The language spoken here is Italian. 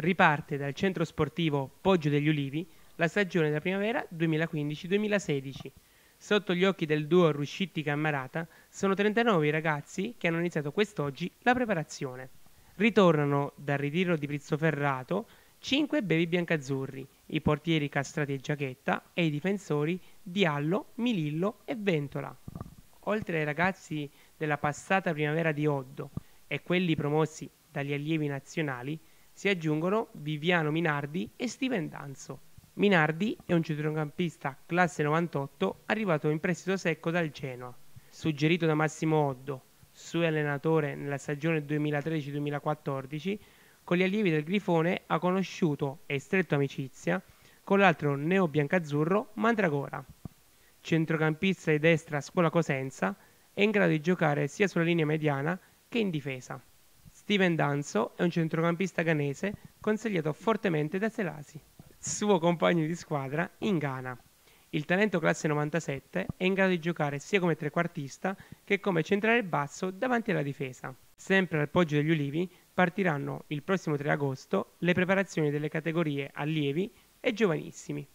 riparte dal centro sportivo Poggio degli Ulivi la stagione della primavera 2015-2016. Sotto gli occhi del duo Ruscitti Cammarata sono 39 i ragazzi che hanno iniziato quest'oggi la preparazione. Ritornano dal ritiro di Prizzoferrato 5 bevi biancazzurri, i portieri Castrati e Giachetta e i difensori Diallo, Milillo e Ventola. Oltre ai ragazzi della passata primavera di Oddo e quelli promossi dagli allievi nazionali, si aggiungono Viviano Minardi e Steven Danzo. Minardi è un centrocampista classe 98 arrivato in prestito secco dal Genoa, suggerito da Massimo Oddo, suo allenatore nella stagione 2013-2014, con gli allievi del Grifone ha conosciuto e stretto amicizia con l'altro neo-biancazzurro Mandragora. Centrocampista di destra a scuola Cosenza, è in grado di giocare sia sulla linea mediana che in difesa. Steven Danzo è un centrocampista ghanese consigliato fortemente da Selasi, suo compagno di squadra in Ghana. Il talento classe 97 è in grado di giocare sia come trequartista che come centrale basso davanti alla difesa. Sempre al Poggio degli Ulivi partiranno il prossimo 3 agosto le preparazioni delle categorie allievi e giovanissimi.